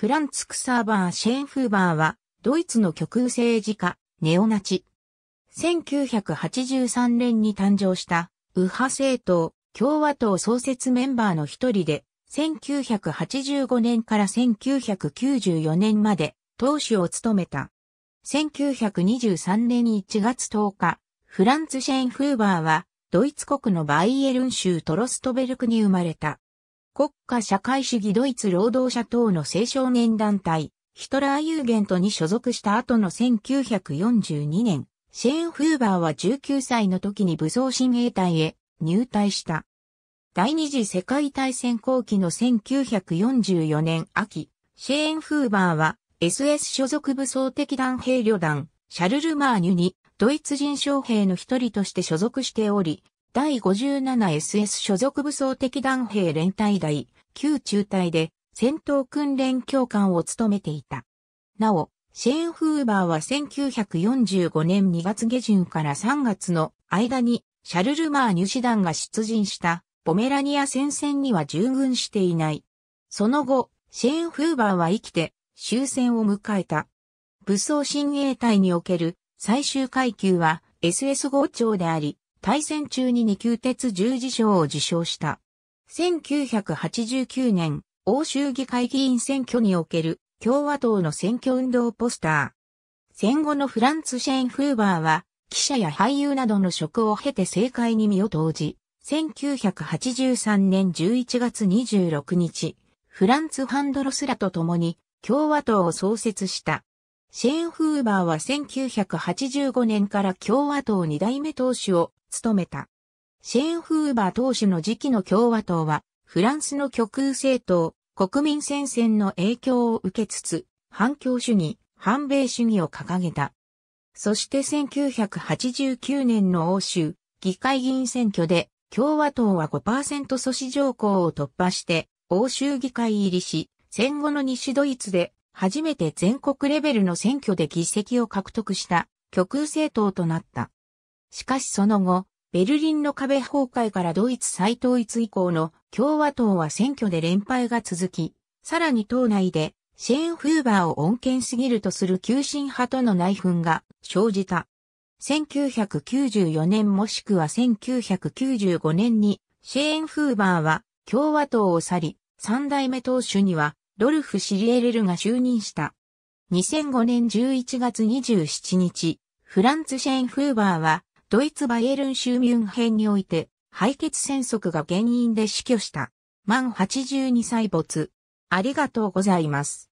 フランツ・クサーバー・シェーンフーバーは、ドイツの極右政治家、ネオナチ。1983年に誕生した、右派政党、共和党創設メンバーの一人で、1985年から1994年まで、党首を務めた。1923年1月10日、フランツ・シェーン・フーバーは、ドイツ国のバイエルン州トロストベルクに生まれた。国家社会主義ドイツ労働者等の青少年団体、ヒトラーユーゲントに所属した後の1942年、シェーン・フーバーは19歳の時に武装親衛隊へ入隊した。第二次世界大戦後期の1944年秋、シェーン・フーバーは SS 所属武装的団兵旅団、シャルルマーニュにドイツ人将兵の一人として所属しており、第 57SS 所属武装的弾兵連隊第旧中隊で戦闘訓練教官を務めていた。なお、シェーン・フーバーは1945年2月下旬から3月の間にシャルルマーニュ師団が出陣したポメラニア戦線には従軍していない。その後、シェーン・フーバーは生きて終戦を迎えた。武装親衛隊における最終階級は SS 号長であり、大戦中に二級鉄十字章を受賞した。1989年、欧州議会議員選挙における共和党の選挙運動ポスター。戦後のフランツ・シェーン・フーバーは、記者や俳優などの職を経て政界に身を投じ、1983年11月26日、フランツ・ハンドロスらと共に共和党を創設した。シェーン・フーバーは1985年から共和党二代目党首を務めた。シェーン・フーバー党首の時期の共和党は、フランスの極右政党、国民戦線の影響を受けつつ、反共主義、反米主義を掲げた。そして1989年の欧州、議会議員選挙で、共和党は5%阻止条項を突破して、欧州議会入りし、戦後の西ドイツで初めて全国レベルの選挙で議席を獲得した極右政党となった。しかしその後、ベルリンの壁崩壊からドイツ再統一以降の共和党は選挙で連敗が続き、さらに党内でシェーン・フーバーを恩恵すぎるとする急進派との内紛が生じた。1994年もしくは1995年にシェーン・フーバーは共和党を去り、三代目党首にはドルフ・シリエレルが就任した。2005年11月27日、フランツ・シェーン・フーバーは、ドイツ・バイエルン州ミュンヘンにおいて、敗血戦則が原因で死去した。満82歳没。ありがとうございます。